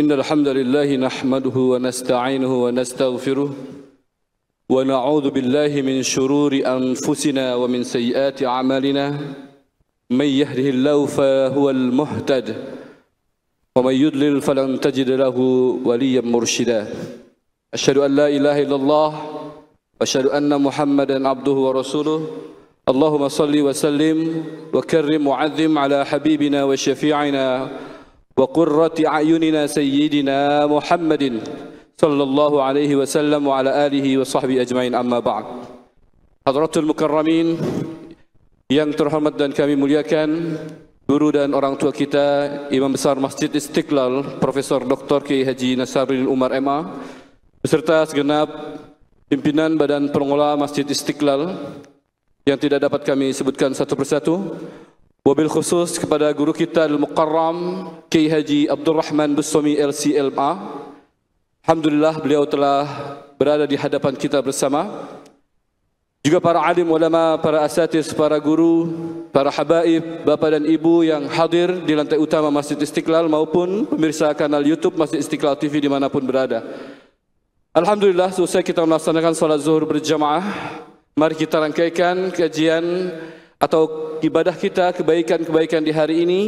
إن الحمد لله نحمده ونستعينه ونستغفره ونعوذ بالله من شرور أنفسنا ومن سيئات أعمالنا من يهده الله فهو المهتد ومن يضلل فلن تجد له وليا مرشدا أشهد أن لا إله إلا الله وأشهد أن محمدا عبده ورسوله اللهم صل وسلم وكرم وعظم على حبيبنا وشفيعنا وقرة أعيننا سيدنا محمد صلى الله عليه وسلم وعلى آله وصحبه أجمعين أما بعد Hadratul Mukarramin yang terhormat dan kami muliakan guru dan orang tua kita Imam Besar Masjid Istiqlal Profesor Dr. Kiai Nasaruddin Umar MA beserta segenap pimpinan Badan Pengelola Masjid Istiqlal yang tidak dapat kami sebutkan satu persatu Wabil khusus kepada guru kita Al-Muqarram Ki Haji Abdul Rahman Bussomi LCLMA Alhamdulillah beliau telah berada di hadapan kita bersama Juga para alim ulama, para asatis, para guru, para habaib, bapa dan ibu yang hadir di lantai utama Masjid Istiqlal maupun pemirsa kanal Youtube Masjid Istiqlal TV dimanapun berada. Alhamdulillah, selesai kita melaksanakan solat zuhur berjamaah. Mari kita rangkaikan kajian atau ibadah kita kebaikan-kebaikan di hari ini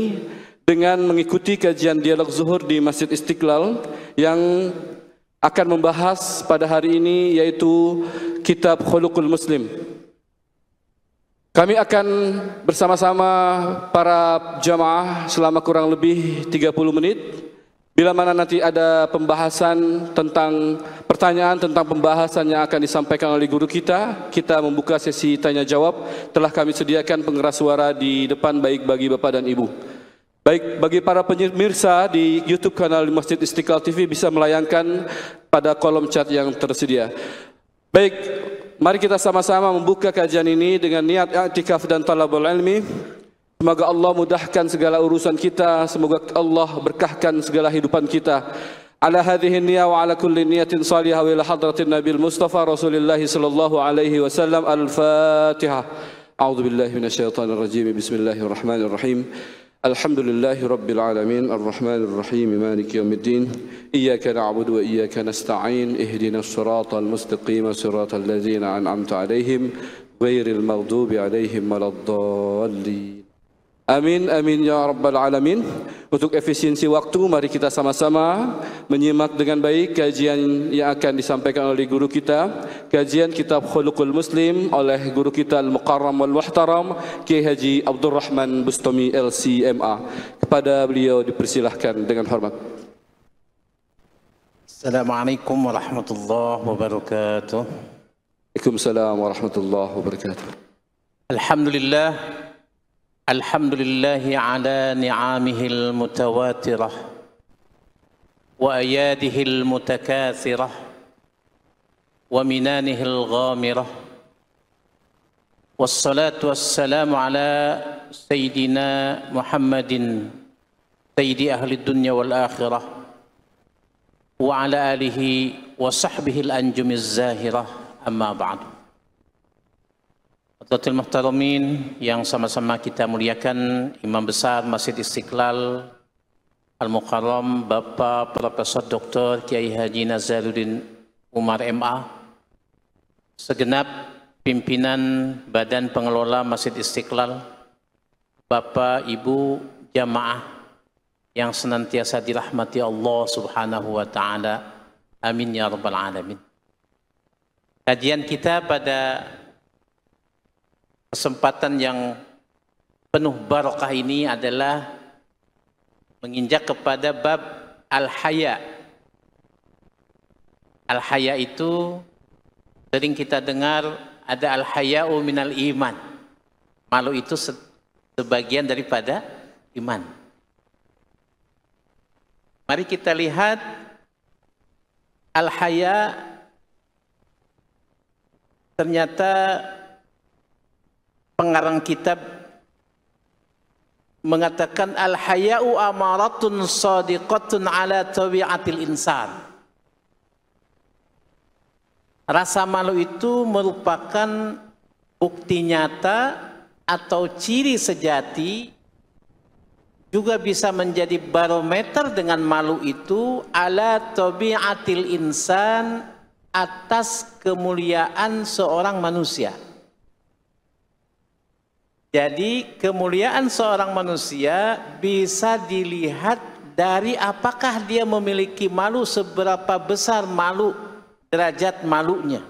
dengan mengikuti kajian dialog zuhur di Masjid Istiqlal yang akan membahas pada hari ini yaitu kitab Khuluqul Muslim. Kami akan bersama-sama para jamaah selama kurang lebih 30 menit Bila mana nanti ada pembahasan tentang pertanyaan tentang pembahasan yang akan disampaikan oleh guru kita, kita membuka sesi tanya jawab. Telah kami sediakan pengeras suara di depan baik bagi Bapak dan Ibu. Baik bagi para pemirsa di YouTube kanal Masjid Istiqlal TV bisa melayangkan pada kolom chat yang tersedia. Baik, mari kita sama-sama membuka kajian ini dengan niat i'tikaf dan talabul ilmi. Semoga Allah mudahkan segala urusan kita, semoga Allah berkahkan segala hidupan kita. Ala hadhihi niyya wa ala kulli niyatin salihah wa ila hadratin nabil Mustafa Rasulillah sallallahu alaihi wasallam. Al-Fatihah. A'udzu billahi minasyaitonir rajim. Bismillahirrahmanirrahim. Alhamdulillahi rabbil alamin arrahmanir rahim maliki yaumiddin iyyaka na'budu wa iyyaka nasta'in ihdinas siratal mustaqim siratal ladzina an'amta alaihim ghairil maghdubi alaihim waladdallin Amin, amin ya rabbal alamin. Untuk efisiensi waktu, mari kita sama-sama menyimak dengan baik kajian yang akan disampaikan oleh guru kita. Kajian kitab Khuluqul Muslim oleh guru kita Al-Muqarram wal wahtaram, K.H. Abdul Rahman Bustami LCMA. Kepada beliau dipersilahkan dengan hormat. Assalamualaikum warahmatullahi wabarakatuh. Waalaikumsalam warahmatullahi wabarakatuh. Alhamdulillah. الحمد لله على نعمه المتواتره واياده المتكاثره ومنانه الغامره والصلاه والسلام على سيدنا محمد سيد اهل الدنيا والاخره وعلى اله وصحبه الانجم الزاهره اما بعد Hadirin muhtaramin yang sama-sama kita muliakan, Imam Besar Masjid Istiqlal Al-Mukarram Bapak Profesor Dr. Kiai Haji Nazaruddin Umar MA, segenap pimpinan Badan Pengelola Masjid Istiqlal, Bapak Ibu jamaah yang senantiasa dirahmati Allah Subhanahu wa taala. Amin ya rabbal alamin. Kajian kita pada Kesempatan yang penuh barokah ini adalah menginjak kepada bab al-haya. Al-haya itu sering kita dengar ada al-haya'u minal iman. Malu itu sebagian daripada iman. Mari kita lihat al-haya ternyata pengarang kitab mengatakan al haya'u amaratun sadiqatun ala tabiatil insan. Rasa malu itu merupakan bukti nyata atau ciri sejati juga bisa menjadi barometer dengan malu itu ala tabiatil insan atas kemuliaan seorang manusia. Jadi kemuliaan seorang manusia bisa dilihat dari apakah dia memiliki malu seberapa besar malu derajat malunya.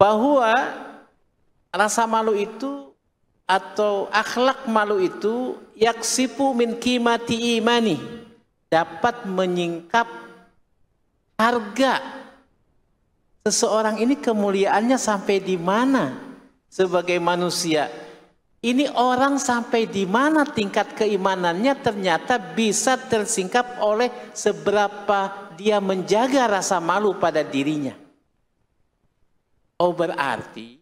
Bahwa rasa malu itu atau akhlak malu itu yaksipu min kimati imani dapat menyingkap harga seseorang ini kemuliaannya sampai di mana sebagai manusia. Ini orang sampai di mana tingkat keimanannya ternyata bisa tersingkap oleh seberapa dia menjaga rasa malu pada dirinya. Oh berarti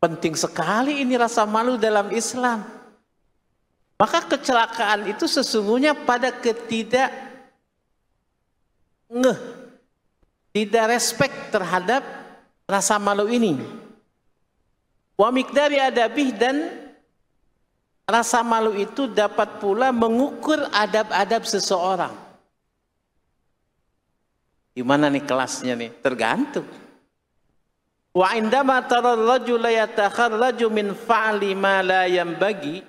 penting sekali ini rasa malu dalam Islam. Maka kecelakaan itu sesungguhnya pada ketidak ngeh, tidak respect terhadap rasa malu ini. Wa miqdari adabih dan rasa malu itu dapat pula mengukur adab-adab seseorang. Gimana nih kelasnya nih? Tergantung. Wa indama taral rajula yatakharraju min fa'li ma la yanbaghi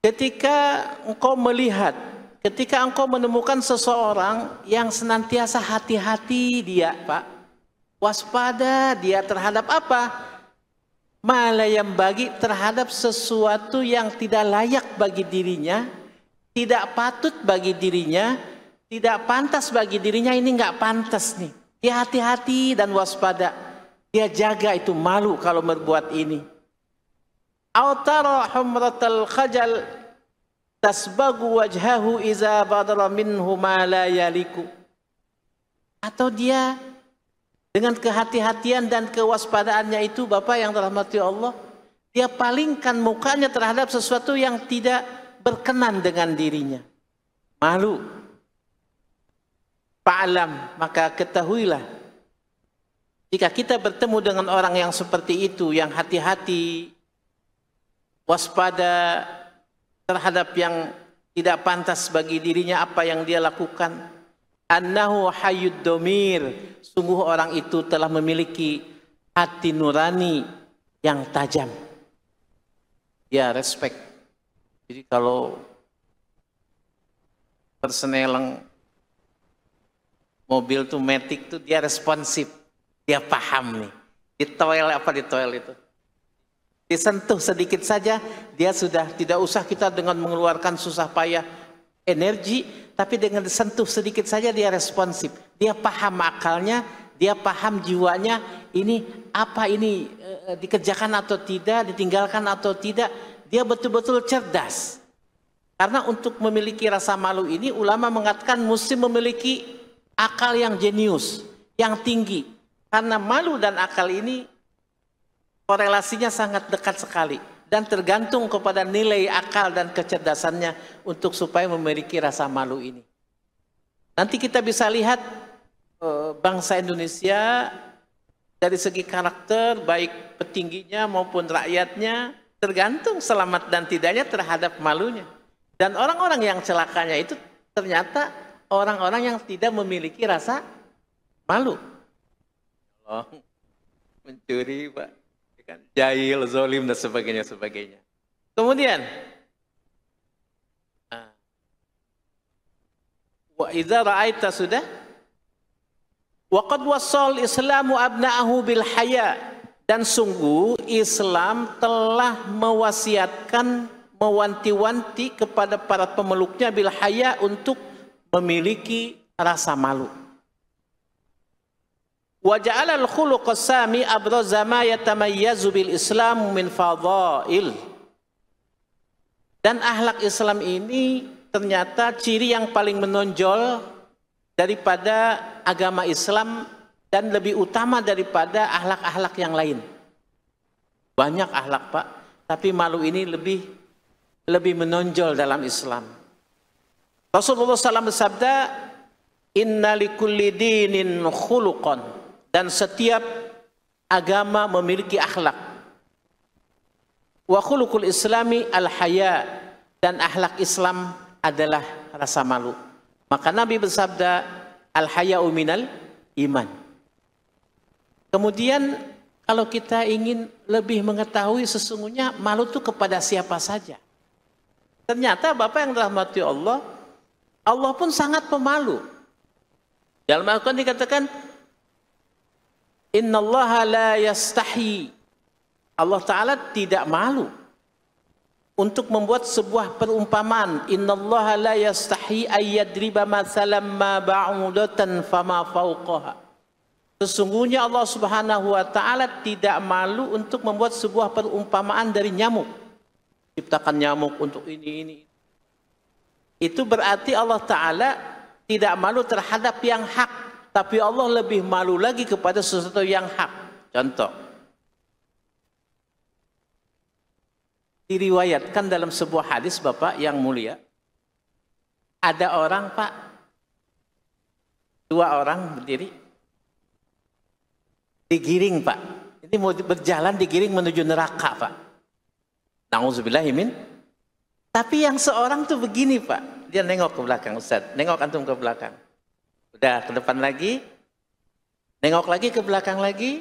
Ketika engkau melihat, ketika engkau menemukan seseorang yang senantiasa hati-hati dia, Pak, waspada dia terhadap apa? Malayam bagi terhadap sesuatu yang tidak layak bagi dirinya, tidak patut bagi dirinya, tidak pantas bagi dirinya, ini nggak pantas nih. Dia hati-hati dan waspada. Dia jaga itu malu kalau berbuat ini. humratal khajal tasbagu wajhahu iza minhu Atau dia dengan kehati-hatian dan kewaspadaannya itu Bapak yang telah mati Allah, dia palingkan mukanya terhadap sesuatu yang tidak berkenan dengan dirinya. Malu. paham. maka ketahuilah. Jika kita bertemu dengan orang yang seperti itu, yang hati-hati, waspada terhadap yang tidak pantas bagi dirinya apa yang dia lakukan, annahu hayyud domir sungguh orang itu telah memiliki hati nurani yang tajam ya respect jadi kalau perseneleng mobil tuh metik tuh dia responsif dia paham nih di toilet apa di toilet itu disentuh sedikit saja dia sudah tidak usah kita dengan mengeluarkan susah payah energi, tapi dengan sentuh sedikit saja dia responsif. Dia paham akalnya, dia paham jiwanya, ini apa ini eh, dikerjakan atau tidak, ditinggalkan atau tidak. Dia betul-betul cerdas. Karena untuk memiliki rasa malu ini ulama mengatakan mesti memiliki akal yang jenius, yang tinggi. Karena malu dan akal ini korelasinya sangat dekat sekali dan tergantung kepada nilai akal dan kecerdasannya untuk supaya memiliki rasa malu ini. Nanti kita bisa lihat eh, bangsa Indonesia dari segi karakter baik petingginya maupun rakyatnya tergantung selamat dan tidaknya terhadap malunya. Dan orang-orang yang celakanya itu ternyata orang-orang yang tidak memiliki rasa malu. Oh, mencuri, Pak kan? Jahil, zolim, dan sebagainya, sebagainya. Kemudian, ah, wa idza ra'aita sudah wa qad wasal islamu abna'ahu bil haya dan sungguh Islam telah mewasiatkan mewanti-wanti kepada para pemeluknya bil haya untuk memiliki rasa malu وجعل الخلق السامي أبرز ما يتميز بالإسلام من fadail. Dan ahlak Islam ini ternyata ciri yang paling menonjol daripada agama Islam dan lebih utama daripada ahlak-ahlak yang lain. Banyak ahlak Pak, tapi malu ini lebih lebih menonjol dalam Islam. Rasulullah SAW bersabda, Inna likulli dinin khuluqan dan setiap agama memiliki akhlak. Wa khuluqul islami al-haya dan akhlak Islam adalah rasa malu. Maka Nabi bersabda al haya uminal iman. Kemudian kalau kita ingin lebih mengetahui sesungguhnya malu itu kepada siapa saja. Ternyata Bapak yang telah mati Allah, Allah pun sangat pemalu. Dalam Al-Quran dikatakan, Innallaha la yastahi. Allah Ta'ala tidak malu untuk membuat sebuah perumpamaan innallaha la yastahi ayyadriba mathalan ma ba'udatan fama fawqaha Sesungguhnya Allah Subhanahu wa taala tidak malu untuk membuat sebuah perumpamaan dari nyamuk. Ciptakan nyamuk untuk ini ini. Itu berarti Allah taala tidak malu terhadap yang hak tapi Allah lebih malu lagi kepada sesuatu yang hak. Contoh. Diriwayatkan dalam sebuah hadis Bapak yang mulia. Ada orang Pak. Dua orang berdiri. Digiring Pak. Ini mau berjalan digiring menuju neraka Pak. Nauzubillahimin. Tapi yang seorang tuh begini Pak. Dia nengok ke belakang Ustaz. Nengok antum ke belakang Udah ke depan lagi, nengok lagi ke belakang lagi,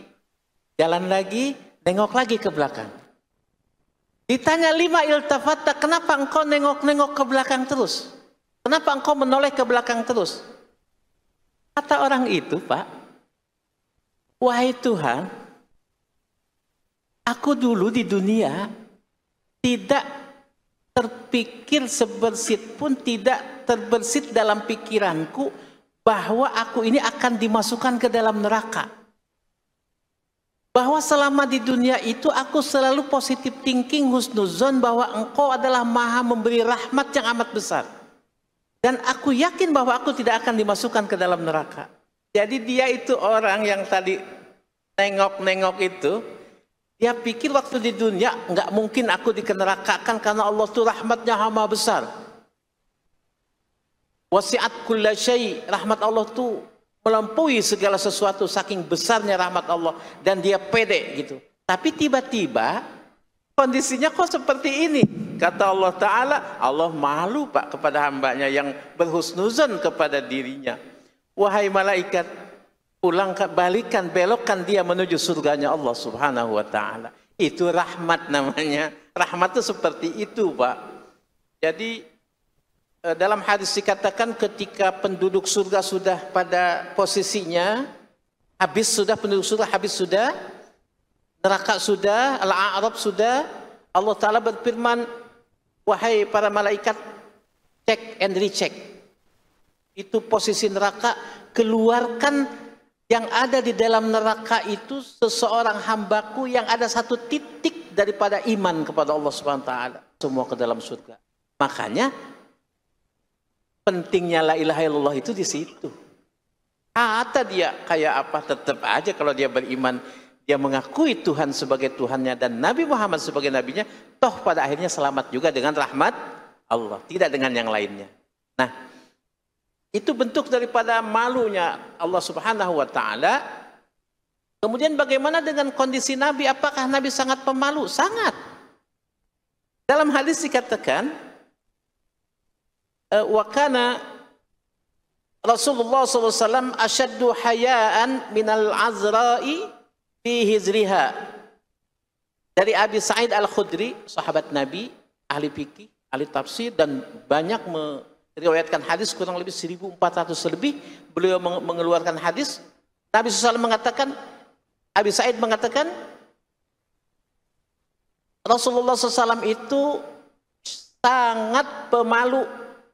jalan lagi, nengok lagi ke belakang. Ditanya lima iltafat, kenapa engkau nengok-nengok ke belakang terus? Kenapa engkau menoleh ke belakang terus? Kata orang itu, Pak, wahai Tuhan, aku dulu di dunia tidak terpikir sebersit pun tidak terbersit dalam pikiranku bahwa aku ini akan dimasukkan ke dalam neraka. Bahwa selama di dunia itu aku selalu positif thinking husnuzon bahwa engkau adalah maha memberi rahmat yang amat besar. Dan aku yakin bahwa aku tidak akan dimasukkan ke dalam neraka. Jadi dia itu orang yang tadi nengok-nengok itu, dia pikir waktu di dunia nggak mungkin aku dikenerakakan karena Allah itu rahmatnya hama besar. Wasiat kulla syai, rahmat Allah tuh melampaui segala sesuatu saking besarnya rahmat Allah dan dia pede gitu. Tapi tiba-tiba kondisinya kok seperti ini. Kata Allah Ta'ala, Allah malu pak kepada hambanya yang berhusnuzon kepada dirinya. Wahai malaikat, pulang balikan, belokkan dia menuju surganya Allah Subhanahu Wa Ta'ala. Itu rahmat namanya. Rahmat itu seperti itu pak. Jadi Eh, dalam hadis dikatakan ketika penduduk surga sudah pada posisinya habis sudah penduduk surga habis sudah neraka sudah al-a'rab sudah Allah taala berfirman wahai para malaikat cek and recheck itu posisi neraka keluarkan yang ada di dalam neraka itu seseorang hambaku yang ada satu titik daripada iman kepada Allah Subhanahu wa taala semua ke dalam surga makanya Pentingnya la ilaha illallah itu di situ. Kata dia kayak apa tetap aja kalau dia beriman dia mengakui Tuhan sebagai Tuhannya dan Nabi Muhammad sebagai nabinya, toh pada akhirnya selamat juga dengan rahmat Allah, tidak dengan yang lainnya. Nah, itu bentuk daripada malunya Allah Subhanahu wa taala. Kemudian bagaimana dengan kondisi Nabi? Apakah Nabi sangat pemalu? Sangat. Dalam hadis dikatakan, Eh, wakana Rasulullah SAW asyadu hayaan minal azra'i fi hijriha. Dari Abi Sa'id Al-Khudri, sahabat Nabi, ahli fikih, ahli tafsir dan banyak meriwayatkan hadis kurang lebih 1400 lebih beliau mengeluarkan hadis Nabi SAW mengatakan Abi Sa'id mengatakan Rasulullah SAW itu sangat pemalu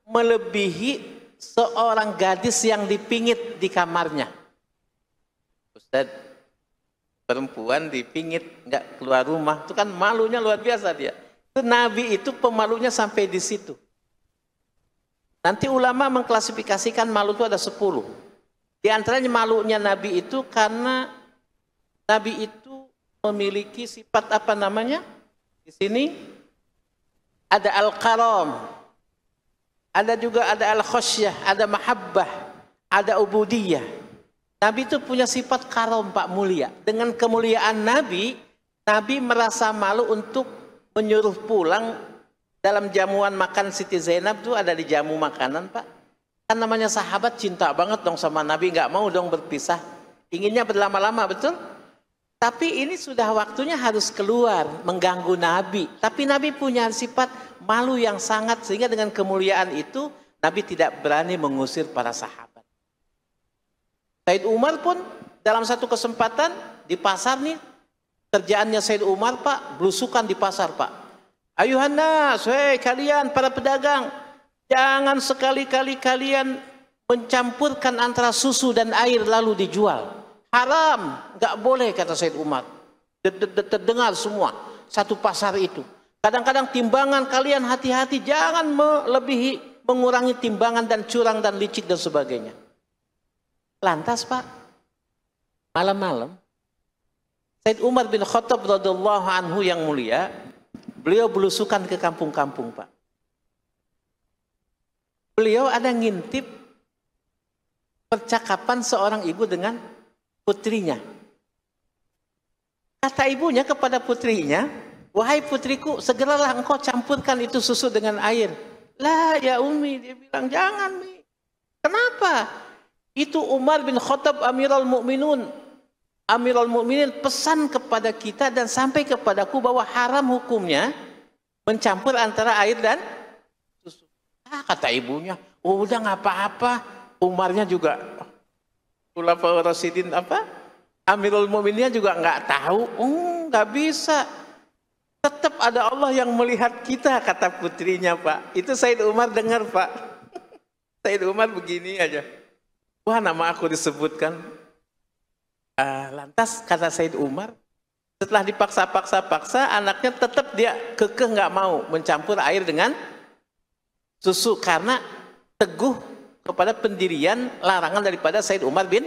melebihi seorang gadis yang dipingit di kamarnya. Ustaz, perempuan dipingit nggak keluar rumah, itu kan malunya luar biasa dia. Itu Nabi itu pemalunya sampai di situ. Nanti ulama mengklasifikasikan malu itu ada sepuluh. Di antaranya malunya Nabi itu karena Nabi itu memiliki sifat apa namanya? Di sini ada al-karam, ada juga ada al-khosyah, ada mahabbah, ada ubudiyah. Nabi itu punya sifat karom pak mulia. Dengan kemuliaan Nabi, Nabi merasa malu untuk menyuruh pulang dalam jamuan makan Siti Zainab itu ada di jamu makanan pak. Kan namanya sahabat cinta banget dong sama Nabi, nggak mau dong berpisah. Inginnya berlama-lama betul? Tapi ini sudah waktunya harus keluar mengganggu Nabi. Tapi Nabi punya sifat malu yang sangat sehingga dengan kemuliaan itu Nabi tidak berani mengusir para sahabat. Said Umar pun dalam satu kesempatan di pasar nih kerjaannya Said Umar pak blusukan di pasar pak. Ayuhanna, hei kalian para pedagang jangan sekali-kali kalian mencampurkan antara susu dan air lalu dijual. Haram, nggak boleh kata Said Umar. Terdengar semua satu pasar itu. Kadang-kadang timbangan kalian hati-hati jangan melebihi mengurangi timbangan dan curang dan licik dan sebagainya. Lantas Pak, malam-malam Said Umar bin Khattab radhiallahu anhu yang mulia, beliau belusukan ke kampung-kampung Pak. Beliau ada ngintip percakapan seorang ibu dengan putrinya. Kata ibunya kepada putrinya, wahai putriku, segeralah engkau campurkan itu susu dengan air. Lah ya Umi, dia bilang jangan Mi. Kenapa? Itu Umar bin Khattab Amirul Mukminun. Amirul Mukminin pesan kepada kita dan sampai kepadaku bahwa haram hukumnya mencampur antara air dan susu. Ah, kata ibunya, oh, udah nggak apa-apa. Umarnya juga Khulafa Rasidin apa? Amirul Mukminin juga nggak tahu, oh, nggak bisa. Tetap ada Allah yang melihat kita, kata putrinya Pak. Itu Said Umar dengar Pak. Said Umar begini aja. Wah nama aku disebutkan. Uh, lantas kata Said Umar, setelah dipaksa-paksa-paksa, anaknya tetap dia kekeh nggak mau mencampur air dengan susu karena teguh kepada pendirian larangan daripada Said Umar bin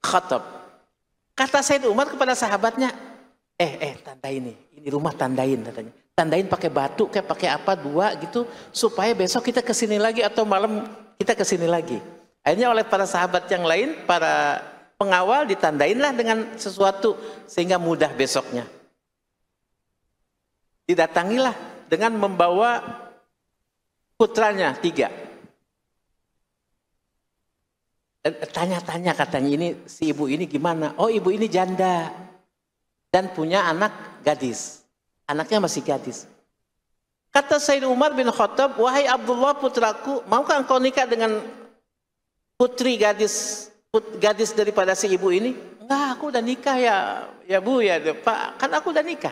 Khattab. Kata Said Umar kepada sahabatnya, eh eh tanda ini, ini rumah tandain katanya. Tandain pakai batu kayak pakai apa dua gitu supaya besok kita ke sini lagi atau malam kita ke sini lagi. Akhirnya oleh para sahabat yang lain, para pengawal ditandainlah dengan sesuatu sehingga mudah besoknya. Didatangilah dengan membawa putranya tiga Eh, eh, tanya-tanya katanya ini si ibu ini gimana? Oh ibu ini janda dan punya anak gadis. Anaknya masih gadis. Kata Sayyid Umar bin Khattab, wahai Abdullah putraku, maukah engkau nikah dengan putri gadis put, gadis daripada si ibu ini? Enggak, aku udah nikah ya, ya bu ya pak, kan aku udah nikah.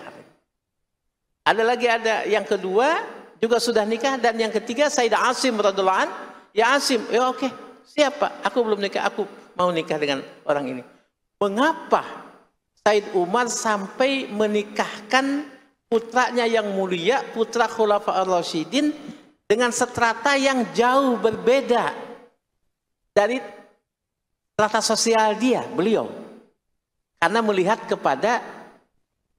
Ada lagi ada yang kedua juga sudah nikah dan yang ketiga Sayyid Asim radhiallahu an, ya Asim, ya oke, okay siapa? Aku belum nikah, aku mau nikah dengan orang ini. Mengapa Said Umar sampai menikahkan putranya yang mulia, putra Khulafa Ar-Rasyidin dengan strata yang jauh berbeda dari strata sosial dia, beliau. Karena melihat kepada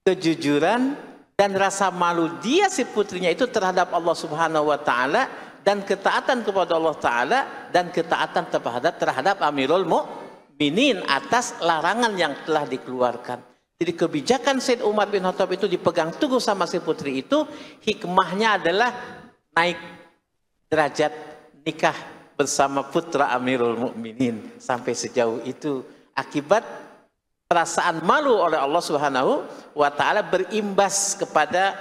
kejujuran dan rasa malu dia si putrinya itu terhadap Allah Subhanahu wa taala dan ketaatan kepada Allah Ta'ala dan ketaatan terhadap terhadap Amirul Mukminin atas larangan yang telah dikeluarkan. Jadi kebijakan Said Umar bin Khattab itu dipegang teguh sama si putri itu hikmahnya adalah naik derajat nikah bersama putra Amirul Mukminin sampai sejauh itu akibat perasaan malu oleh Allah Subhanahu wa taala berimbas kepada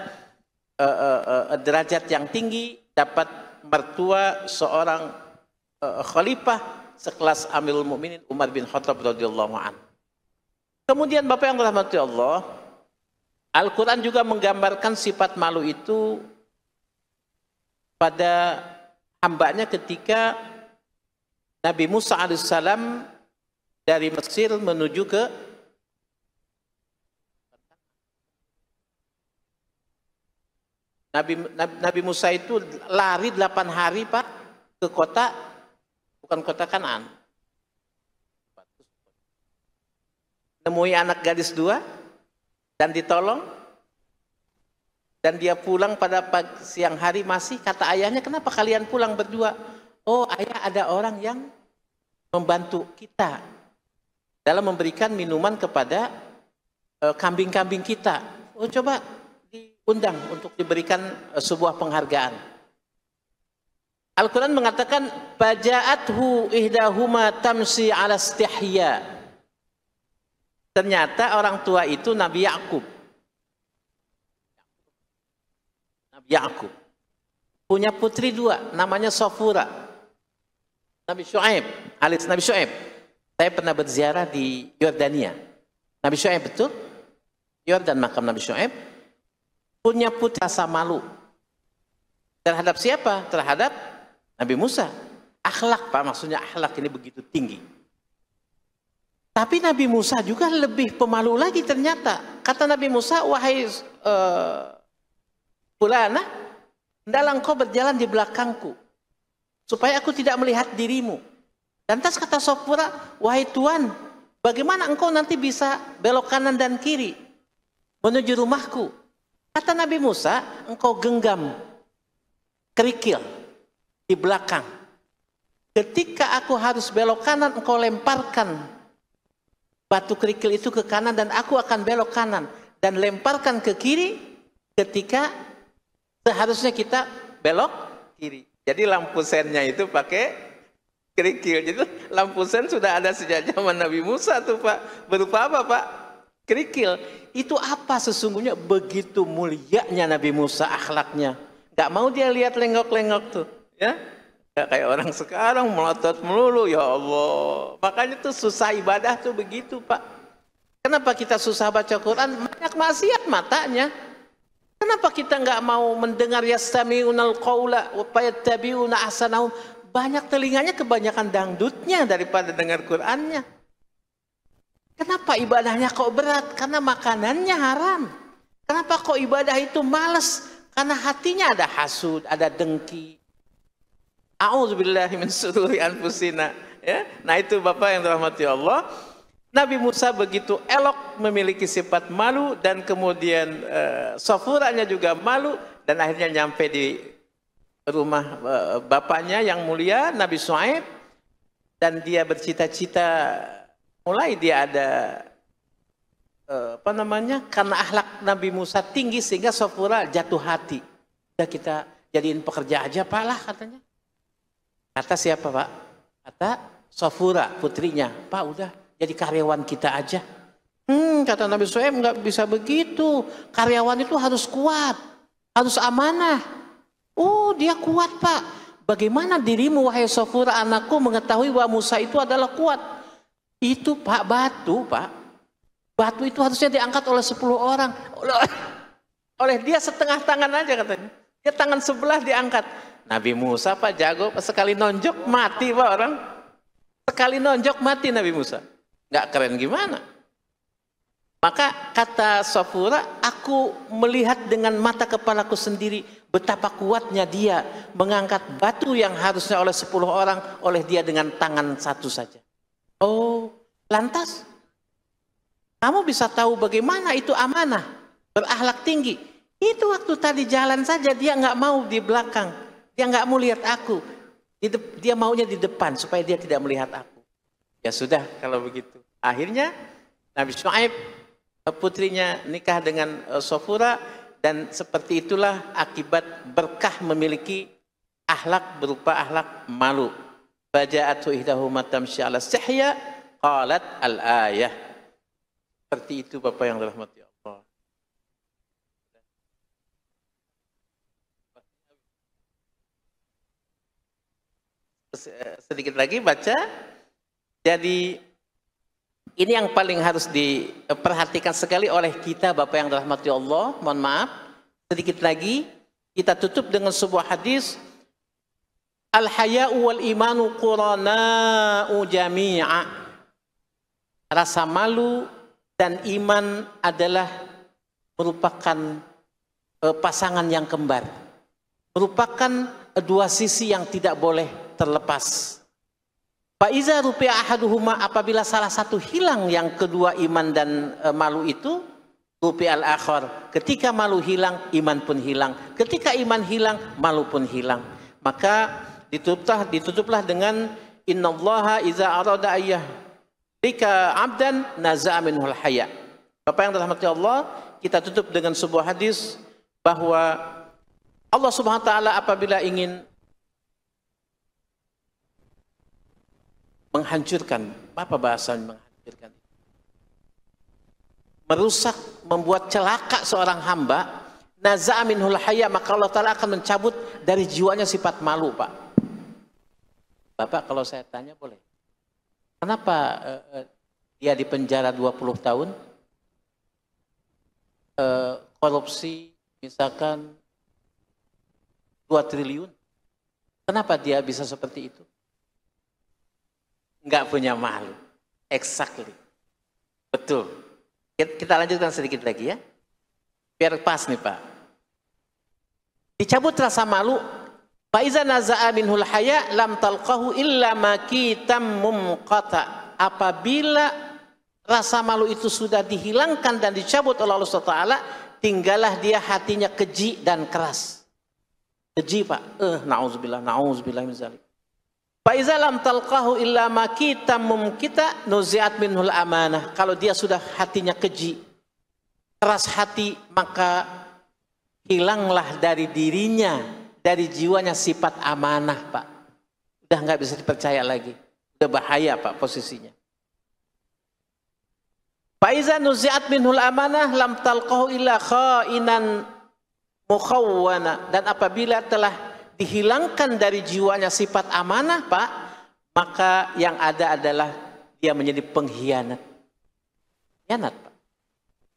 uh, uh, uh, derajat yang tinggi dapat mertua seorang uh, khalifah sekelas Amirul Mukminin Umar bin Khattab radhiyallahu an. Kemudian Bapak yang dirahmati Allah, Al-Qur'an juga menggambarkan sifat malu itu pada hambanya ketika Nabi Musa alaihissalam dari Mesir menuju ke Nabi, Nabi, Nabi Musa itu lari 8 hari Pak ke kota bukan kota Kanan. Nemui anak gadis dua dan ditolong dan dia pulang pada pagi, siang hari masih kata ayahnya kenapa kalian pulang berdua? Oh ayah ada orang yang membantu kita dalam memberikan minuman kepada eh, kambing-kambing uh, kita. Oh coba undang untuk diberikan eh, sebuah penghargaan. Al-Quran mengatakan, Baja'athu ihdahuma tamsi ala stihya. Ternyata orang tua itu Nabi Yakub. Nabi Yakub punya putri dua, namanya Sofura. Nabi Shu'aib, alis Nabi Shu'aib. Saya pernah berziarah di Yordania. Nabi Shu'aib betul? Yordan makam Nabi Shu'aib punya putra rasa malu. Terhadap siapa? Terhadap Nabi Musa. Akhlak Pak, maksudnya akhlak ini begitu tinggi. Tapi Nabi Musa juga lebih pemalu lagi ternyata. Kata Nabi Musa, wahai uh, hendaklah dalam kau berjalan di belakangku, supaya aku tidak melihat dirimu. Dan tas kata Sopura, wahai Tuhan, bagaimana engkau nanti bisa belok kanan dan kiri menuju rumahku? Kata Nabi Musa, engkau genggam kerikil di belakang. Ketika aku harus belok kanan, engkau lemparkan batu kerikil itu ke kanan dan aku akan belok kanan. Dan lemparkan ke kiri ketika seharusnya kita belok kiri. Jadi lampu sennya itu pakai kerikil. Jadi lampu sen sudah ada sejak zaman Nabi Musa tuh Pak. Berupa apa Pak? kerikil. Itu apa sesungguhnya begitu mulianya Nabi Musa akhlaknya. nggak mau dia lihat lengok-lengok tuh. Ya, Gak kayak orang sekarang melotot melulu ya Allah. Makanya tuh susah ibadah tuh begitu pak. Kenapa kita susah baca Quran? Banyak maksiat matanya. Kenapa kita nggak mau mendengar yastami'unal qawla wa tabiuna Asanau Banyak telinganya kebanyakan dangdutnya daripada dengar Qur'annya. Kenapa ibadahnya kok berat? Karena makanannya haram. Kenapa kok ibadah itu males? Karena hatinya ada hasud, ada dengki. Ya? Nah itu Bapak yang dirahmati Allah. Nabi Musa begitu elok memiliki sifat malu dan kemudian e, eh, sofuranya juga malu dan akhirnya nyampe di rumah e, bapaknya yang mulia Nabi Suaib dan dia bercita-cita mulai dia ada eh, apa namanya karena akhlak Nabi Musa tinggi sehingga Sofura jatuh hati. Ya kita jadiin pekerja aja pak lah katanya. Kata siapa pak? Kata Sofura putrinya. Pak udah jadi karyawan kita aja. Hmm kata Nabi Soem nggak bisa begitu. Karyawan itu harus kuat, harus amanah. Oh dia kuat pak. Bagaimana dirimu wahai Sofura anakku mengetahui bahwa Musa itu adalah kuat. Itu Pak batu, Pak. Batu itu harusnya diangkat oleh 10 orang. Oleh, dia setengah tangan aja katanya. Dia tangan sebelah diangkat. Nabi Musa Pak jago, sekali nonjok mati Pak orang. Sekali nonjok mati Nabi Musa. Gak keren gimana? Maka kata Safura, aku melihat dengan mata kepalaku sendiri betapa kuatnya dia mengangkat batu yang harusnya oleh 10 orang oleh dia dengan tangan satu saja. Oh, lantas kamu bisa tahu bagaimana itu amanah, berahlak tinggi. Itu waktu tadi jalan saja dia nggak mau di belakang, dia nggak mau lihat aku. Dia maunya di depan supaya dia tidak melihat aku. Ya sudah kalau begitu. Akhirnya Nabi Shu'aib eh, putrinya nikah dengan eh, Sofura dan seperti itulah akibat berkah memiliki ahlak berupa ahlak malu. Faja'atu ihdahuma tamshi ala sihya qalat al ayah. Seperti itu Bapak yang dirahmati Allah. Sedikit lagi baca. Jadi ini yang paling harus diperhatikan sekali oleh kita Bapak yang dirahmati Allah. Mohon maaf. Sedikit lagi kita tutup dengan sebuah hadis Al haya'u wal imanu qurana'u jami'a. Rasa malu dan iman adalah merupakan eh, pasangan yang kembar. Merupakan eh, dua sisi yang tidak boleh terlepas. Faiza rupiah ahaduhuma apabila salah satu hilang yang kedua iman dan e, malu itu rupiah al akhor. Ketika malu hilang, iman pun hilang. Ketika iman hilang, malu pun hilang. Maka ditutuplah ditutuplah dengan innallaha iza arada ayyah Rika abdan naza'a minhul haya. Bapak yang dirahmati Allah, kita tutup dengan sebuah hadis bahwa Allah Subhanahu wa taala apabila ingin menghancurkan, apa bahasanya menghancurkan? Merusak, membuat celaka seorang hamba, naza'a minhul haya, maka Allah taala akan mencabut dari jiwanya sifat malu, Pak. Bapak kalau saya tanya boleh. Kenapa uh, uh, dia penjara 20 tahun? Uh, korupsi misalkan 2 triliun. Kenapa dia bisa seperti itu? Enggak punya malu. Exactly. Betul. Kita lanjutkan sedikit lagi ya. Biar pas nih Pak. Dicabut rasa malu Faiza naza'a minhul haya lam talqahu illa makitam mumqata. Apabila rasa malu itu sudah dihilangkan dan dicabut oleh Allah SWT, tinggallah dia hatinya keji dan keras. Keji pak, eh na'udzubillah, na'udzubillah misalnya. Faiza lam talqahu illa makitam mumkita nuzi'at minhul amanah. Kalau dia sudah hatinya keji, keras hati, maka hilanglah dari dirinya dari jiwanya sifat amanah pak udah nggak bisa dipercaya lagi udah bahaya pak posisinya Faiza nuziat minhul amanah lam talqahu illa khainan mukhawwana dan apabila telah dihilangkan dari jiwanya sifat amanah pak maka yang ada adalah dia menjadi pengkhianat Khianat, pak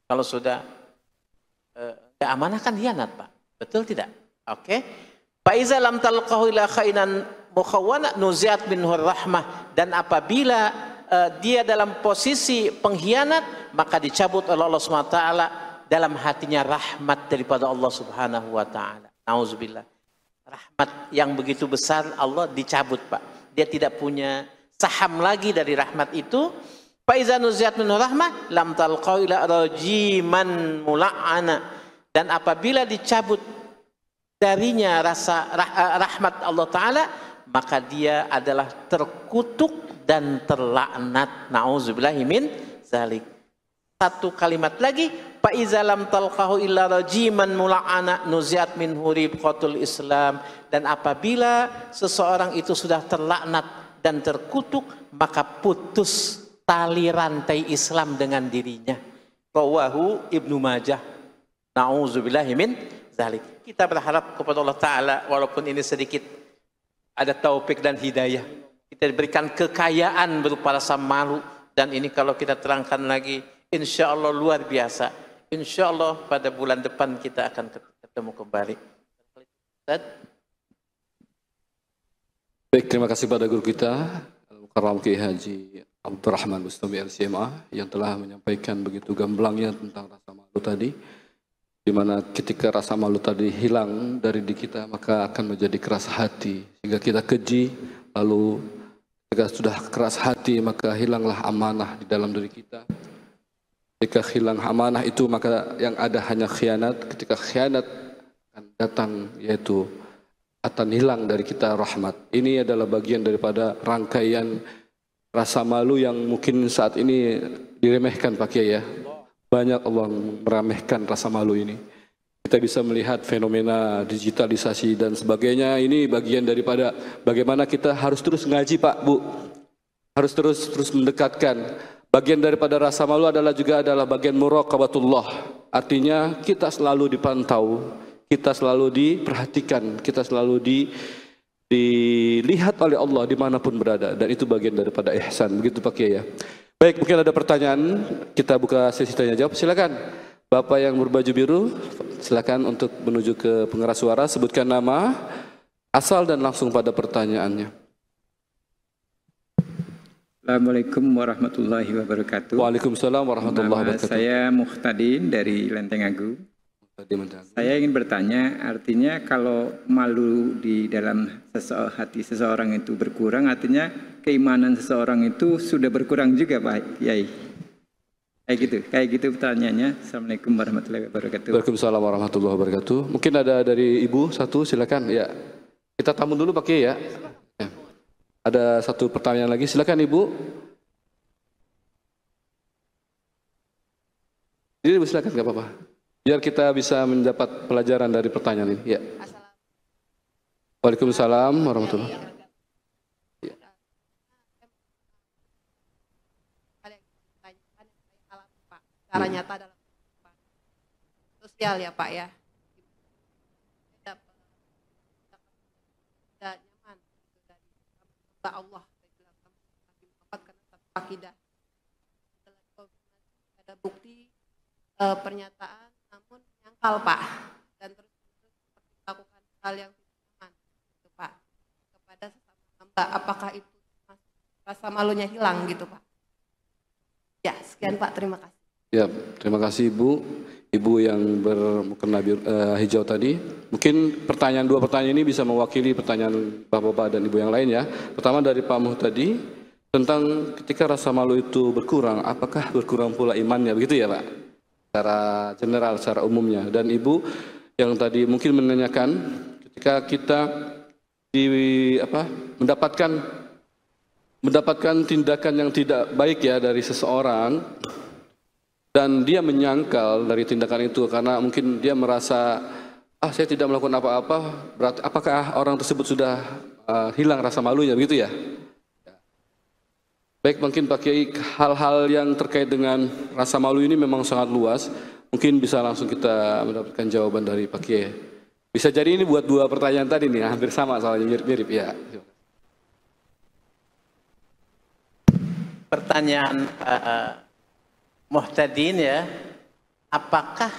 kalau sudah eh, amanah kan khianat, pak betul tidak oke okay? Faiza lam talqahu ila khainan mukhawana nuziat minhu rahmah dan apabila uh, dia dalam posisi pengkhianat maka dicabut oleh Allah SWT dalam hatinya rahmat daripada Allah Subhanahu wa taala. Nauzubillah. Rahmat yang begitu besar Allah dicabut, Pak. Dia tidak punya saham lagi dari rahmat itu. Faiza nuziat minhu rahmah lam talqahu ila rajiman mula'ana dan apabila dicabut darinya rasa rah, eh, rahmat Allah Ta'ala, maka dia adalah terkutuk dan terlaknat. Na'udzubillahimin zalik. Satu kalimat lagi, Fa'izalam talqahu illa rajiman mula'ana nuziat min hurib qatul islam. Dan apabila seseorang itu sudah terlaknat dan terkutuk, maka putus tali rantai Islam dengan dirinya. Rawahu Ibnu Majah. Na'udzubillahimin dalik. Kita berharap kepada Allah taala walaupun ini sedikit ada taufik dan hidayah. Kita diberikan kekayaan berupa rasa malu dan ini kalau kita terangkan lagi insya Allah luar biasa. Insya Allah pada bulan depan kita akan ketemu kembali. Baik, terima kasih pada guru kita, Al-Mukarram Ki Haji Abdurrahman Bustami LCMA yang telah menyampaikan begitu gamblangnya tentang rasa malu tadi di mana ketika rasa malu tadi hilang dari diri kita maka akan menjadi keras hati sehingga kita keji lalu ketika sudah keras hati maka hilanglah amanah di dalam diri kita ketika hilang amanah itu maka yang ada hanya khianat ketika khianat akan datang yaitu akan hilang dari kita rahmat ini adalah bagian daripada rangkaian rasa malu yang mungkin saat ini diremehkan Pak Kiai ya banyak Allah meremehkan rasa malu ini. Kita bisa melihat fenomena digitalisasi dan sebagainya. Ini bagian daripada bagaimana kita harus terus ngaji, Pak, Bu. Harus terus terus mendekatkan. Bagian daripada rasa malu adalah juga adalah bagian muraqabatullah. Artinya kita selalu dipantau, kita selalu diperhatikan, kita selalu di dilihat oleh Allah dimanapun berada dan itu bagian daripada ihsan begitu Pak Kiai ya. Baik, mungkin ada pertanyaan. Kita buka sesi tanya jawab. Silakan. Bapak yang berbaju biru, silakan untuk menuju ke pengeras suara. Sebutkan nama, asal dan langsung pada pertanyaannya. Assalamualaikum warahmatullahi wabarakatuh. Waalaikumsalam warahmatullahi wabarakatuh. Nama saya Muhtadin dari Lenteng Agung. Saya ingin bertanya, artinya kalau malu di dalam hati seseorang itu berkurang, artinya keimanan seseorang itu sudah berkurang juga, Pak Yai. Kayak gitu, kayak gitu pertanyaannya. Assalamualaikum warahmatullahi wabarakatuh. Waalaikumsalam warahmatullahi wabarakatuh. Mungkin ada dari Ibu satu, silakan. Ya, kita tamu dulu Pak Kiai ya. ya. Ada satu pertanyaan lagi, silakan Ibu. Jadi silakan, nggak apa-apa biar kita bisa mendapat pelajaran dari pertanyaan ini. Ya. Waalaikumsalam warahmatullahi secara nyata dalam sosial ya Pak ya tidak nyaman dari Allah karena akidah ada bukti pernyataan mental Pak dan terus melakukan hal yang tidak gitu, Pak kepada sesama apakah itu rasa malunya hilang gitu Pak ya sekian Pak terima kasih ya terima kasih Ibu Ibu yang berkena uh, eh, hijau tadi mungkin pertanyaan dua pertanyaan ini bisa mewakili pertanyaan Bapak-Bapak dan Ibu yang lain ya pertama dari Pak Muh tadi tentang ketika rasa malu itu berkurang, apakah berkurang pula imannya, begitu ya Pak? secara general, secara umumnya. Dan Ibu yang tadi mungkin menanyakan ketika kita di apa mendapatkan mendapatkan tindakan yang tidak baik ya dari seseorang dan dia menyangkal dari tindakan itu karena mungkin dia merasa ah saya tidak melakukan apa-apa berarti apakah orang tersebut sudah uh, hilang rasa malunya begitu ya Baik, mungkin Pak Kiai hal-hal yang terkait dengan rasa malu ini memang sangat luas. Mungkin bisa langsung kita mendapatkan jawaban dari Pak Kiai. Bisa jadi ini buat dua pertanyaan tadi nih, hampir sama soalnya mirip-mirip ya. Pertanyaan uh, Muhtadin ya, apakah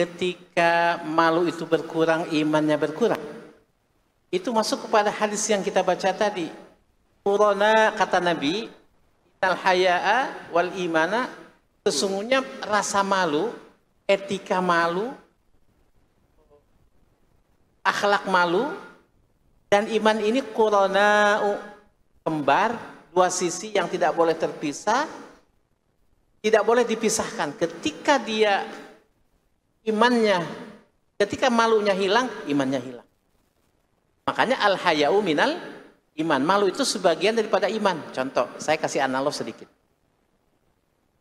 ketika malu itu berkurang imannya berkurang? Itu masuk kepada hadis yang kita baca tadi. Kurona kata Nabi al haya'a wal imana sesungguhnya rasa malu, etika malu, akhlak malu dan iman ini corona kembar dua sisi yang tidak boleh terpisah tidak boleh dipisahkan ketika dia imannya ketika malunya hilang imannya hilang makanya al hayau minal Iman. Malu itu sebagian daripada iman. Contoh, saya kasih analog sedikit.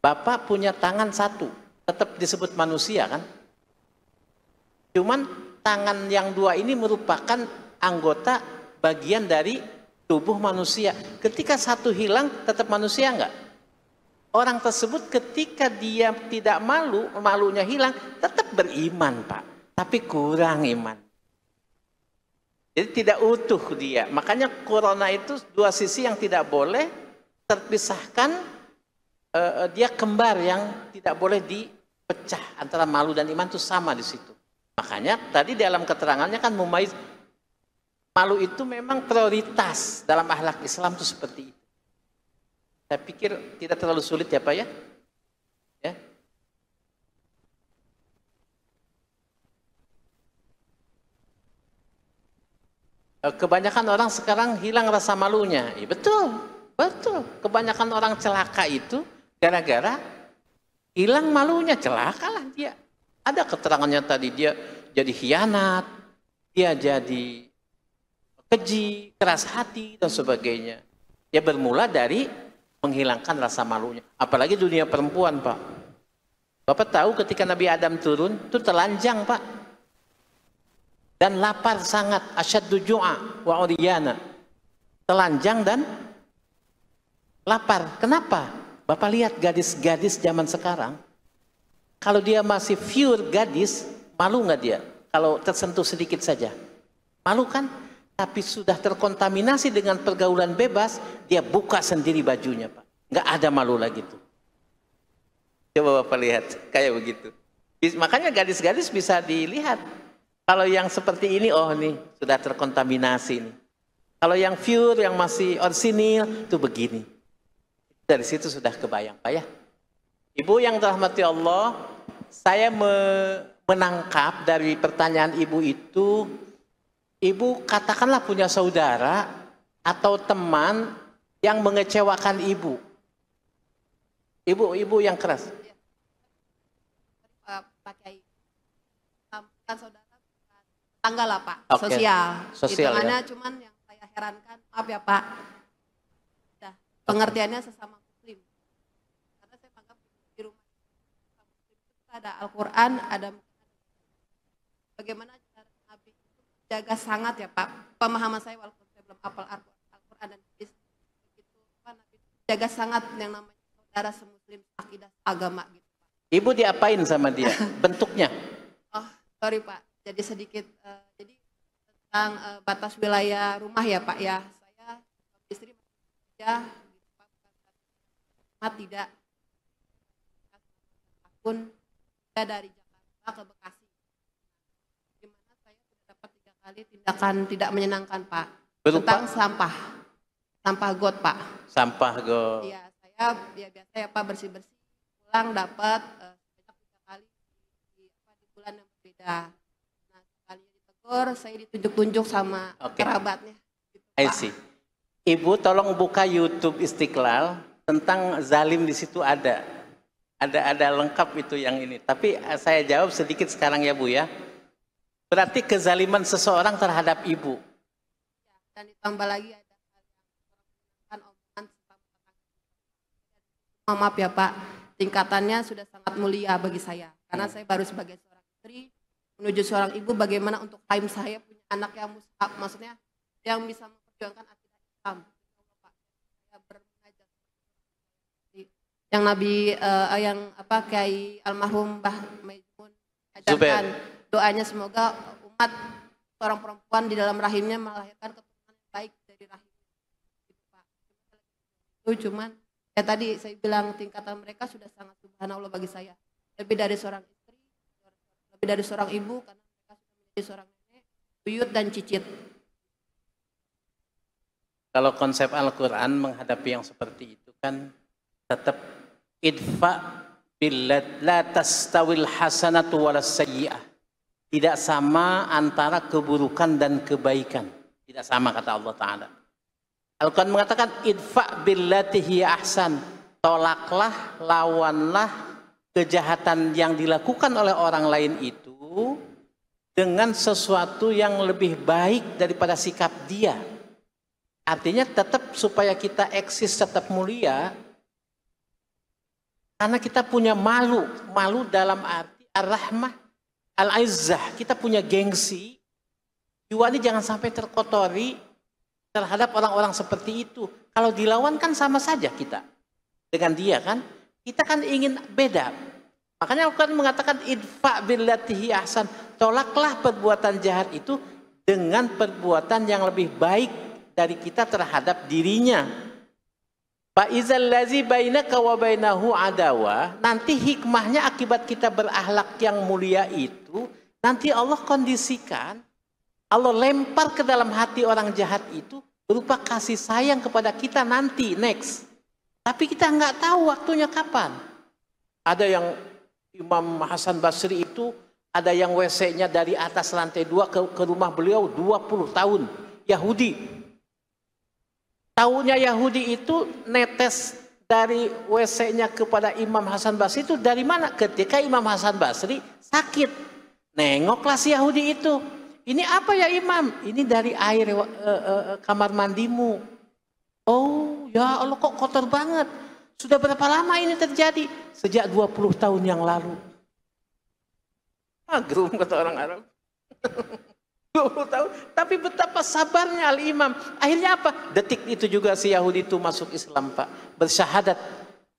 Bapak punya tangan satu, tetap disebut manusia kan? Cuman tangan yang dua ini merupakan anggota bagian dari tubuh manusia. Ketika satu hilang, tetap manusia enggak? Orang tersebut ketika dia tidak malu, malunya hilang, tetap beriman, Pak. Tapi kurang iman. Jadi tidak utuh dia. Makanya corona itu dua sisi yang tidak boleh terpisahkan Uh, dia kembar yang tidak boleh dipecah antara malu dan iman itu sama di situ. Makanya tadi dalam keterangannya kan mumaiz malu itu memang prioritas dalam akhlak Islam itu seperti itu. Saya pikir tidak terlalu sulit ya Pak ya. Eh, kebanyakan orang sekarang hilang rasa malunya. Ya, betul, betul. Kebanyakan orang celaka itu gara-gara hilang malunya, celakalah dia. Ada keterangannya tadi dia jadi hianat, dia jadi keji, keras hati dan sebagainya. Ya bermula dari menghilangkan rasa malunya. Apalagi dunia perempuan, Pak. Bapak tahu ketika Nabi Adam turun, itu telanjang, Pak dan lapar sangat asyaddu ju'a wa uriyana telanjang dan lapar kenapa Bapak lihat gadis-gadis zaman sekarang kalau dia masih pure gadis malu nggak dia kalau tersentuh sedikit saja malu kan tapi sudah terkontaminasi dengan pergaulan bebas dia buka sendiri bajunya Pak nggak ada malu lagi tuh coba Bapak lihat kayak begitu makanya gadis-gadis bisa dilihat kalau yang seperti ini, oh nih sudah terkontaminasi nih. Kalau yang pure, yang masih orsinil, itu begini. Dari situ sudah kebayang, Pak ya. Ibu yang telah mati Allah, saya me menangkap dari pertanyaan ibu itu, ibu katakanlah punya saudara atau teman yang mengecewakan ibu. Ibu, ibu yang keras. Iya. Pak Kiai, bukan saudara tanggal lah Pak, okay. sosial. Sosial Itu ya. Mana cuman yang saya herankan, maaf ya Pak, nah, pengertiannya sesama muslim. Karena saya menganggap di rumah ada Al-Quran, ada bagaimana cara Nabi itu jaga sangat ya Pak. Pemahaman saya walaupun saya belum apal Al-Quran dan hadis begitu Pak Nabi jaga sangat yang namanya saudara semuslim akidah agama gitu. Pak. Ibu diapain sama dia? Bentuknya? Oh, sorry Pak jadi sedikit uh, jadi tentang uh, batas wilayah rumah ya Pak ya. Saya istri ya Pak tidak pun saya dari Jakarta ke Bekasi. Gimana saya sudah dapat tiga kali tindakan tidak menyenangkan Pak. Betul, tentang Pak. sampah. Sampah got Pak. Sampah got. Iya, saya ya biasa ya Pak bersih-bersih pulang dapat uh, tiga kali di, di, apa, di bulan yang berbeda saya ditunjuk-tunjuk sama okay. kerabatnya. I see. Ibu tolong buka YouTube Istiqlal tentang zalim di situ ada. Ada ada lengkap itu yang ini. Tapi eh, saya jawab sedikit sekarang ya Bu ya. Berarti kezaliman seseorang terhadap ibu. dan ditambah lagi ada kan omongan Maaf ya Pak, tingkatannya sudah sangat mulia bagi saya karena hmm. saya baru sebagai seorang istri menuju seorang ibu bagaimana untuk time saya punya anak yang mustahab maksudnya yang bisa memperjuangkan akidah Islam yang Nabi uh, yang apa Kiai almarhum Mbah Maimun ajarkan doanya semoga umat seorang perempuan di dalam rahimnya melahirkan keturunan baik dari rahim itu Pak cuman ya tadi saya bilang tingkatan mereka sudah sangat Allah bagi saya lebih dari seorang ibu dari seorang ibu karena mereka sudah menjadi seorang nenek, buyut dan cicit. Kalau konsep Al-Quran menghadapi yang seperti itu kan tetap idfa billat la tastawil hasanatu walas sayyi'ah. Tidak sama antara keburukan dan kebaikan. Tidak sama kata Allah Ta'ala. Al-Quran mengatakan idfa billatihi ahsan. Tolaklah, lawanlah kejahatan yang dilakukan oleh orang lain itu dengan sesuatu yang lebih baik daripada sikap dia. Artinya tetap supaya kita eksis tetap mulia karena kita punya malu, malu dalam arti ar-rahmah, al-aizzah. Kita punya gengsi. Jiwa ini jangan sampai terkotori terhadap orang-orang seperti itu. Kalau dilawan kan sama saja kita dengan dia kan. Kita kan ingin beda. Makanya Al-Quran mengatakan idfa billatihi ahsan. Tolaklah perbuatan jahat itu dengan perbuatan yang lebih baik dari kita terhadap dirinya. Fa'izal lazi bainaka wa bainahu adawa. Nanti hikmahnya akibat kita berahlak yang mulia itu. Nanti Allah kondisikan. Allah lempar ke dalam hati orang jahat itu. Berupa kasih sayang kepada kita nanti. Next. Tapi kita nggak tahu waktunya kapan. Ada yang Imam Hasan Basri itu ada yang WC-nya dari atas lantai dua ke, ke rumah beliau 20 tahun. Yahudi. Tahunya Yahudi itu netes dari WC-nya kepada Imam Hasan Basri itu dari mana? Ketika Imam Hasan Basri sakit. Nengoklah si Yahudi itu. Ini apa ya Imam? Ini dari air uh, uh, kamar mandimu. Oh, Ya Allah kok kotor banget. Sudah berapa lama ini terjadi? Sejak 20 tahun yang lalu. Magrum kata orang Arab. 20 tahun. Tapi betapa sabarnya Al-Imam. Akhirnya apa? Detik itu juga si Yahudi itu masuk Islam Pak. Bersyahadat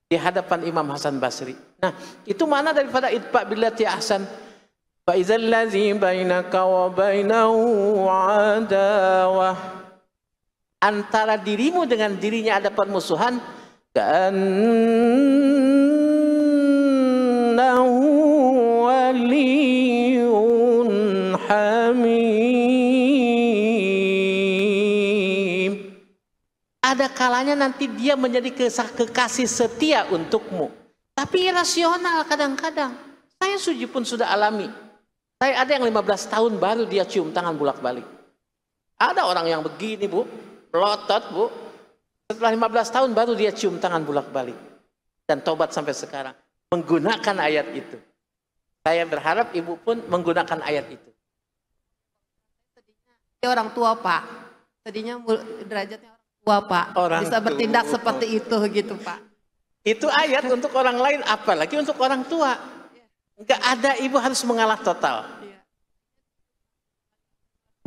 di hadapan Imam Hasan Basri. Nah itu mana daripada idfa' billati ahsan. Fa'idhallazi bainaka wa bainahu adawah antara dirimu dengan dirinya ada permusuhan hamim ada kalanya nanti dia menjadi kekasih setia untukmu tapi irasional kadang-kadang saya suji pun sudah alami saya ada yang 15 tahun baru dia cium tangan bulak balik ada orang yang begini bu lotot bu. Setelah 15 tahun baru dia cium tangan bulak balik Dan tobat sampai sekarang. Menggunakan ayat itu. Saya berharap ibu pun menggunakan ayat itu. orang tua pak. Tadinya derajatnya orang tua pak. Orang Bisa bertindak seperti itu gitu pak. Itu ayat untuk orang lain apa lagi untuk orang tua. Enggak ada ibu harus mengalah total. Iya.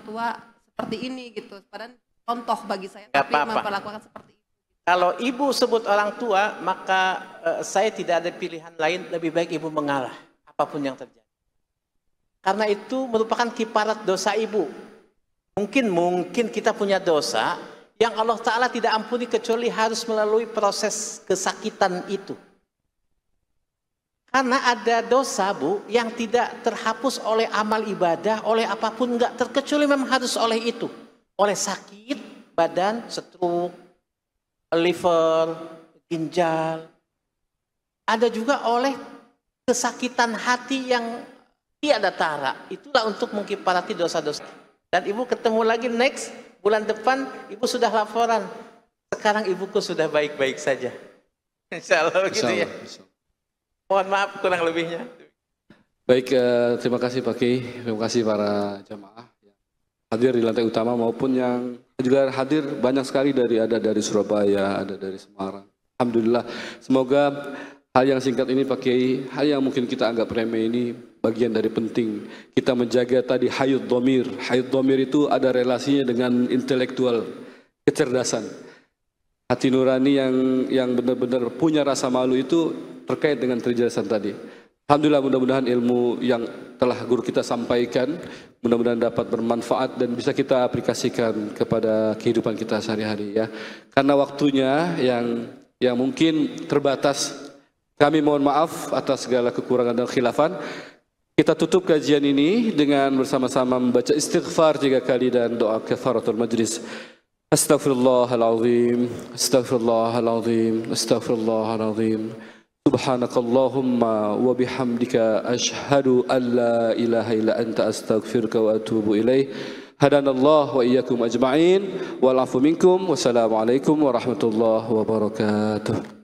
Tua seperti ini gitu. Padahal contoh bagi saya Gak tapi apa -apa. memperlakukan seperti itu. Kalau ibu sebut orang tua, maka uh, saya tidak ada pilihan lain lebih baik ibu mengalah apapun yang terjadi. Karena itu merupakan kiparat dosa ibu. Mungkin mungkin kita punya dosa yang Allah Ta'ala tidak ampuni kecuali harus melalui proses kesakitan itu. Karena ada dosa bu yang tidak terhapus oleh amal ibadah, oleh apapun enggak terkecuali memang harus oleh itu oleh sakit badan, stroke, liver, ginjal. Ada juga oleh kesakitan hati yang tiada tara. Itulah untuk mengkiparati dosa-dosa. Dan ibu ketemu lagi next bulan depan ibu sudah laporan. Sekarang ibuku sudah baik-baik saja. Insya Allah gitu ya. Mohon maaf kurang lebihnya. Baik, eh, terima kasih Pak Ki, terima kasih para jamaah hadir di lantai utama maupun yang juga hadir banyak sekali dari ada dari Surabaya, ada dari Semarang. Alhamdulillah. Semoga hal yang singkat ini Pak Kiai, hal yang mungkin kita anggap remeh ini bagian dari penting. Kita menjaga tadi hayut domir. Hayut domir itu ada relasinya dengan intelektual, kecerdasan. Hati nurani yang yang benar-benar punya rasa malu itu terkait dengan kecerdasan tadi. Alhamdulillah mudah-mudahan ilmu yang telah guru kita sampaikan mudah-mudahan dapat bermanfaat dan bisa kita aplikasikan kepada kehidupan kita sehari-hari ya. Karena waktunya yang yang mungkin terbatas kami mohon maaf atas segala kekurangan dan khilafan. Kita tutup kajian ini dengan bersama-sama membaca istighfar tiga kali dan doa kafaratul majlis. Astaghfirullahalazim, astaghfirullahalazim, astaghfirullahalazim. astaghfirullahalazim. سبحانك اللهم وبحمدك أشهد أن لا إله إلا أنت أستغفرك وأتوب إليه هدانا الله وإياكم أجمعين والعفو منكم والسلام عليكم ورحمة الله وبركاته